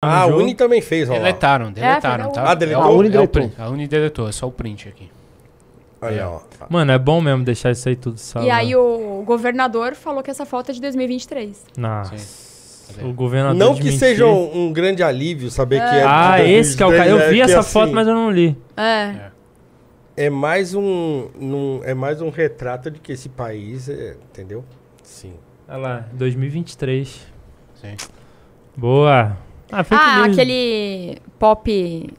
Ah, a Uni também fez, ó. Deletaram, deletaram, é, tá? Ah, deletou? É a Uni é deletou. É a Uni deletou, é só o print aqui. Olha, é. ó. Mano, é bom mesmo deixar isso aí tudo salvo. E aí né? o governador falou que essa falta é de 2023. Nossa. Sim. O governador não que mentir. seja um, um, grande alívio saber que é. Ah, esse que é o cara. Eu né? vi essa assim, foto, mas eu não li. É. É mais um, um, é mais um retrato de que esse país, entendeu? Sim. Olha lá, 2023. Sim. Boa. Ah, ah aquele pop.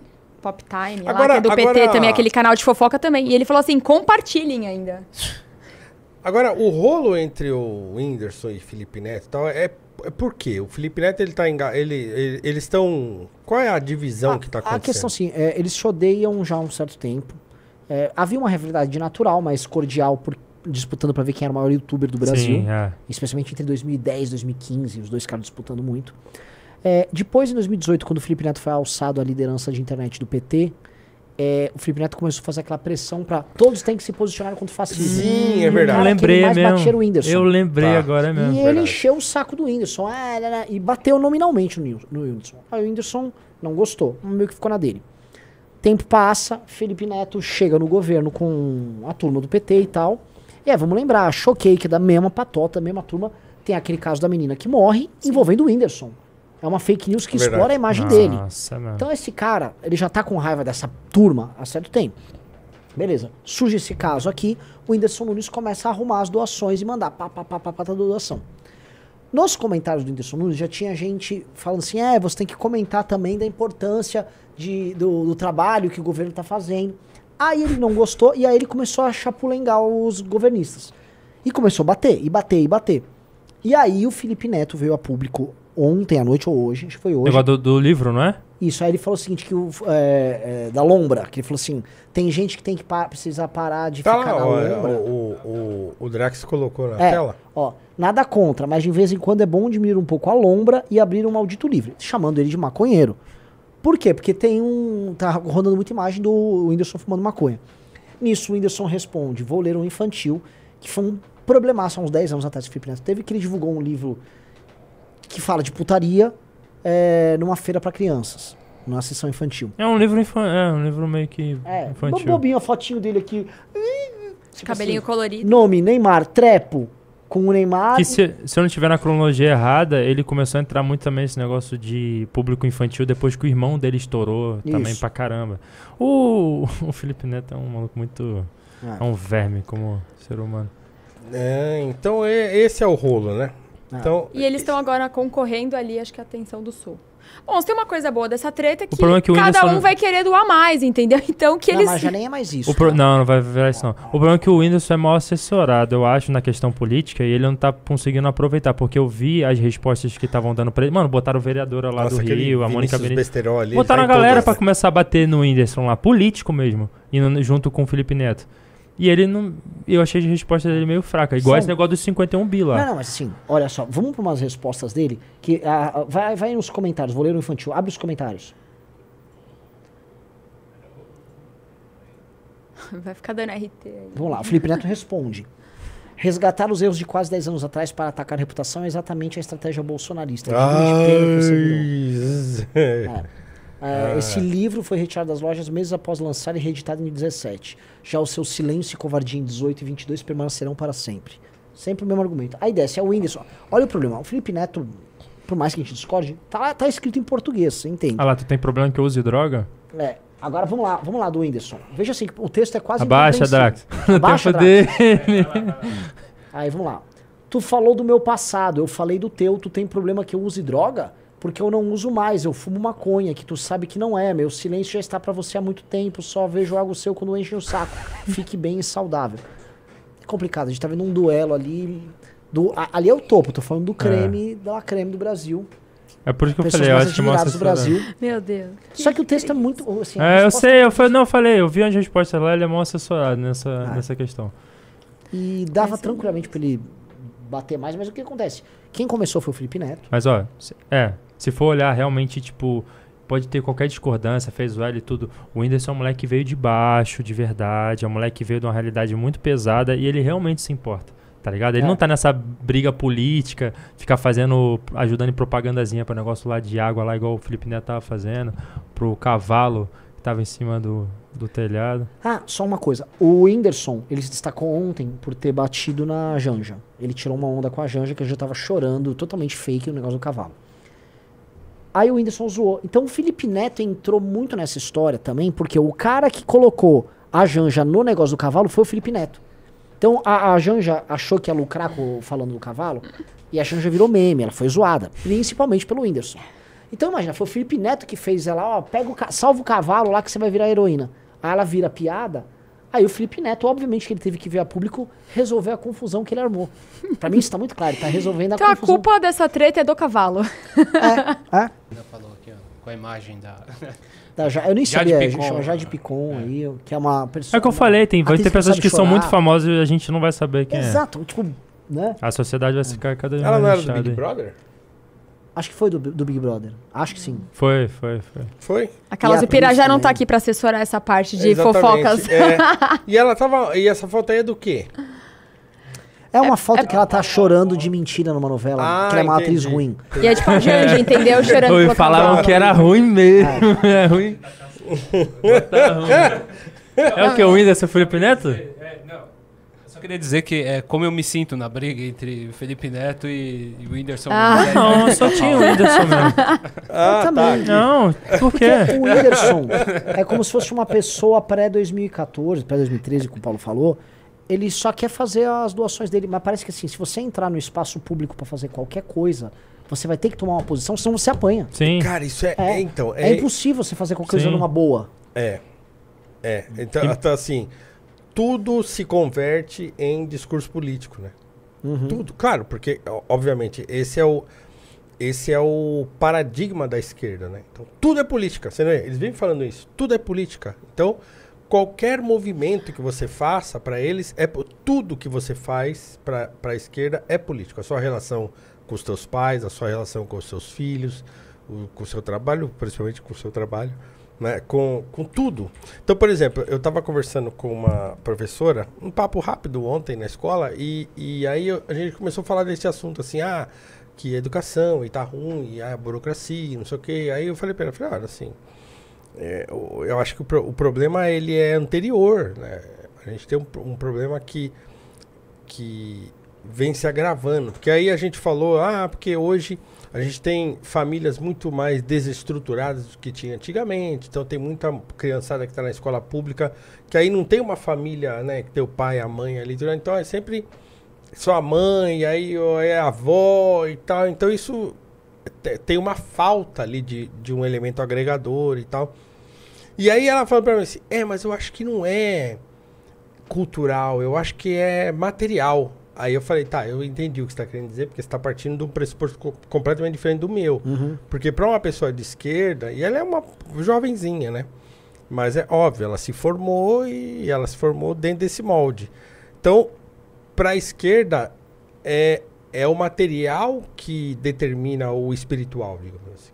Pop Time, agora, lá, que é do agora... PT também, aquele canal de fofoca também. E ele falou assim: compartilhem ainda. Agora, o rolo entre o Whindersson e Felipe Neto tal, é, é por quê? O Felipe Neto, ele tá enga... ele, ele eles estão... Qual é a divisão ah, tá a, que está acontecendo? A questão, sim, é, eles se odeiam já há um certo tempo. É, havia uma rivalidade natural, mas cordial, por, disputando para ver quem era o maior youtuber do Brasil. Sim, é. Especialmente entre 2010 e 2015, os dois caras disputando muito. É, depois, em 2018, quando o Felipe Neto foi alçado à liderança de internet do PT, é, o Felipe Neto começou a fazer aquela pressão para todos têm que se posicionar contra o fascismo. Sim, é verdade. Eu lembrei mais mesmo. O Whindersson. Eu lembrei tá. agora mesmo. E ele encheu o saco do Whindersson ah, e bateu nominalmente no, no Whindersson. Aí o Whindersson não gostou, meio que ficou na dele. Tempo passa, Felipe Neto chega no governo com a turma do PT e tal. E é, vamos lembrar, choquei que é da mesma patota, da mesma turma, tem aquele caso da menina que morre Sim. envolvendo o Whindersson. É uma fake news que é Verdade. explora a imagem Nossa, dele. Mano. Então esse cara, ele já tá com raiva dessa turma há certo tempo. Beleza, surge esse caso aqui, o Whindersson Nunes começa a arrumar as doações e mandar pá, pá, pá, pá, pá, tá doação. Nos comentários do Whindersson Nunes já tinha gente falando assim, é, você tem que comentar também da importância de, do, do trabalho que o governo tá fazendo. Aí ele não gostou e aí ele começou a chapulengar os governistas. E começou a bater, e bater, e bater. E aí o Felipe Neto veio a público ontem à noite ou hoje, acho que foi hoje. Negócio do, do livro, não é? Isso, aí ele falou o seguinte, que o, é, é, da lombra, que ele falou assim, tem gente que tem que precisar parar de tá ficar na ó, é, lombra. O, o, o, Drax colocou na é, tela. Ó, nada contra, mas de vez em quando é bom diminuir um pouco a lombra e abrir um maldito livre, chamando ele de maconheiro. Por quê? Porque tem um... tá rodando muita imagem do Whindersson fumando maconha. Nisso o Whindersson responde, vou ler um infantil, que foi um problemaço há uns 10 anos atrás que o Felipe Neto teve, que ele divulgou um livro que fala de putaria é, numa feira para crianças. Numa sessão infantil. É um livro infantil. É, um livro meio que é, infantil. Bobinho, a fotinho dele aqui. Tipo Cabelinho assim, colorido. Nome, Neymar, trepo, com o Neymar. Que se, se eu não estiver na cronologia errada, ele começou a entrar muito também nesse negócio de público infantil depois que o irmão dele estourou Isso. também pra caramba. O, o Felipe Neto é um maluco muito. É, é um verme como ser humano. É, então é, esse é o rolo, né? Ah. Então, e eles estão agora concorrendo ali, acho que a atenção do Sul. Bom, tem uma coisa boa dessa treta é que, é que cada um não... vai querer doar mais, entendeu? Então que não, eles. Mas já nem é mais isso. Pro... Né? Não, não vai virar isso não. O problema é que o Whindersson é mal assessorado, eu acho, na questão política, e ele não tá conseguindo aproveitar, porque eu vi as respostas que estavam dando pra ele. Mano, botaram o vereadora lá Nossa, do Rio, a Mônica Benítez. botaram a galera para começar a bater no Whindersson lá, político mesmo, e junto com o Felipe Neto. E ele não. Eu achei a resposta dele meio fraca. Igual São... esse negócio dos 51 bi lá. Não, não, mas assim, olha só, vamos para umas respostas dele, que ah, ah, vai, vai nos comentários, vou ler o infantil, abre os comentários. Vai ficar dando RT aí. Vamos lá, o Felipe Neto responde. Resgatar os erros de quase 10 anos atrás para atacar a reputação é exatamente a estratégia bolsonarista. É, É, é. Esse livro foi retirado das lojas meses após lançar e reeditado em 17. Já o seu silêncio e covardia em 18 e 22 permanecerão para sempre. Sempre o mesmo argumento. A ideia é o Whindersson. Olha o problema. O Felipe Neto, por mais que a gente discorde, tá, tá escrito em português, você entende? Ah lá, tu tem problema que eu use droga? É. Agora vamos lá, vamos lá do Whindersson. Veja assim, o texto é quase. Abaixa, Drax. Abaixa, tempo dele. Aí vamos lá. Tu falou do meu passado, eu falei do teu, tu tem problema que eu use droga? porque eu não uso mais, eu fumo maconha, que tu sabe que não é, meu silêncio já está para você há muito tempo, só vejo algo seu quando enche o saco. Fique bem e saudável. É complicado, a gente tá vendo um duelo ali. Do, a, ali é o topo, tô falando do é. creme, é. da creme do Brasil. É por isso que eu falei, eu acho que mostra do Brasil. Meu Deus. Só que o texto é muito. Assim, é, eu sei, eu não, eu falei, eu vi as respostas lá, ele é mó assessorado nessa, ah. nessa questão. E dava tranquilamente pra ele bater mais, mas o que acontece? Quem começou foi o Felipe Neto. Mas ó, é, se for olhar realmente, tipo, pode ter qualquer discordância, fez o L e tudo. O Whindersson é um moleque que veio de baixo, de verdade. É um moleque que veio de uma realidade muito pesada e ele realmente se importa. Tá ligado? Ele é. não tá nessa briga política, ficar fazendo, ajudando em propagandazinha para negócio lá de água, lá igual o Felipe Neto tava fazendo, pro cavalo que tava em cima do, do telhado. Ah, só uma coisa. O Whindersson, ele se destacou ontem por ter batido na Janja. Ele tirou uma onda com a Janja, que a Janja tava chorando, totalmente fake, o negócio do cavalo. Aí o Whindersson zoou. Então o Felipe Neto entrou muito nessa história também, porque o cara que colocou a Janja no negócio do cavalo foi o Felipe Neto. Então a, a Janja achou que ia lucrar com, falando do cavalo, e a Janja virou meme, ela foi zoada, principalmente pelo Whindersson. Então imagina, foi o Felipe Neto que fez ela, ó, pega o, salva o cavalo lá que você vai virar heroína. Aí ela vira piada, Aí o Felipe Neto, obviamente que ele teve que vir a público resolver a confusão que ele armou. Para mim isso tá muito claro, tá resolvendo a então, confusão. Então a culpa dessa treta é do cavalo. É, é. Ainda falou aqui, ó, com a imagem da... da ja, eu nem Jade sabia, Picon, a gente chama né? Jade Picon é. aí, que é uma pessoa... É o que eu falei, tem, vai ter pessoas que, que são muito famosas e a gente não vai saber quem Exato, é. Exato, tipo, né? A sociedade vai ficar cada vez mais Ela não era do Big aí. Brother? Acho que foi do, do, Big Brother. Acho que sim. Foi, foi, foi. Foi? Aquela Zupira já não tá aqui pra assessorar essa parte de Exatamente. fofocas. É. E ela tava. E essa foto aí é do quê? É uma é, foto é... que ela tá chorando de mentira numa novela, ah, que ela é uma entendi. atriz ruim. E é tipo a Janja, é. entendeu? Chorando. E falaram que era ruim mesmo. É, é ruim. tá ruim. É o que? O Whindersson Felipe Neto? É, não só queria dizer que é como eu me sinto na briga entre Felipe Neto e, e o Whindersson. Ah, não, né? eu só tinha o Whindersson mesmo. Ah, eu tá. também. Tá não, por quê? Porque o Whindersson é como se fosse uma pessoa pré-2014, pré-2013, como o Paulo falou. Ele só quer fazer as doações dele, mas parece que assim, se você entrar no espaço público para fazer qualquer coisa, você vai ter que tomar uma posição, senão você apanha. Sim. Cara, isso é, é então, é, é impossível você fazer qualquer coisa numa boa. É. É, então, e... Então, assim, tudo se converte em discurso político, né? Uhum. Tudo, claro, porque obviamente esse é o esse é o paradigma da esquerda, né? Então, tudo é política, você não é? Eles vêm falando isso, tudo é política. Então, qualquer movimento que você faça para eles é tudo que você faz para a esquerda é político. A sua relação com os seus pais, a sua relação com os seus filhos, o, com o seu trabalho, principalmente com o seu trabalho né, com, com tudo. Então, por exemplo, eu estava conversando com uma professora, um papo rápido ontem na escola, e, e aí eu, a gente começou a falar desse assunto, assim, ah, que educação, e tá ruim, e a ah, burocracia, não sei o quê. Aí eu falei para ela, falei, olha, assim, é, eu, eu, acho que o, pro, o, problema, ele é anterior, né? A gente tem um, um problema que, que vem se agravando. Porque aí a gente falou, ah, porque hoje a gente tem famílias muito mais desestruturadas do que tinha antigamente. Então tem muita criançada que está na escola pública, que aí não tem uma família, né? Que tem o pai, a mãe ali. Então é sempre sua mãe, aí é a avó e tal. Então isso tem uma falta ali de, de um elemento agregador e tal. E aí ela falou para mim assim: é, mas eu acho que não é cultural, eu acho que é material. Aí eu falei, tá, eu entendi o que você está querendo dizer, porque você está partindo de um pressuposto completamente diferente do meu. Uhum. Porque para uma pessoa de esquerda, e ela é uma jovenzinha, né? Mas é óbvio, ela se formou e ela se formou dentro desse molde. Então, para a esquerda, é, é o material que determina o espiritual, digamos assim,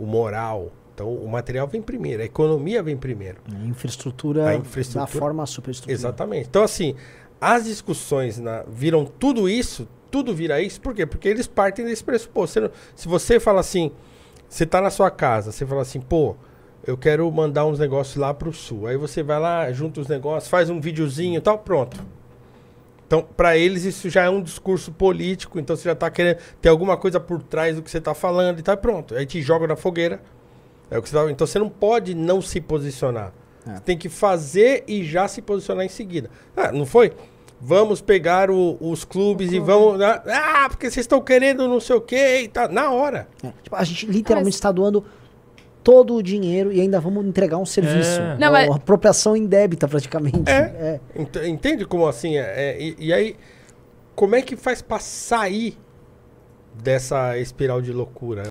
o moral. Então, o material vem primeiro, a economia vem primeiro. A infraestrutura, a infraestrutura da forma a superestrutura. Exatamente. Então, assim, as discussões na, viram tudo isso, tudo vira isso, por quê? Porque eles partem desse pressuposto. Você, se você fala assim, você está na sua casa, você fala assim, pô, eu quero mandar uns negócios lá para o sul. Aí você vai lá, junta os negócios, faz um videozinho e tal, pronto. Então, para eles isso já é um discurso político, então você já está querendo ter alguma coisa por trás do que você está falando e tal, pronto. Aí te joga na fogueira. É o que você tá, então você não pode não se posicionar. É. Tem que fazer e já se posicionar em seguida. Ah, não foi? Vamos pegar o, os clubes clube. e vamos. Né? Ah, porque vocês estão querendo não sei o quê e tá. Na hora. É. Tipo, a gente literalmente está mas... doando todo o dinheiro e ainda vamos entregar um serviço. É. Não, mas... Apropriação débita, praticamente. É. é. Entende como assim? É, é, e, e, aí, como é que faz para sair dessa espiral de loucura?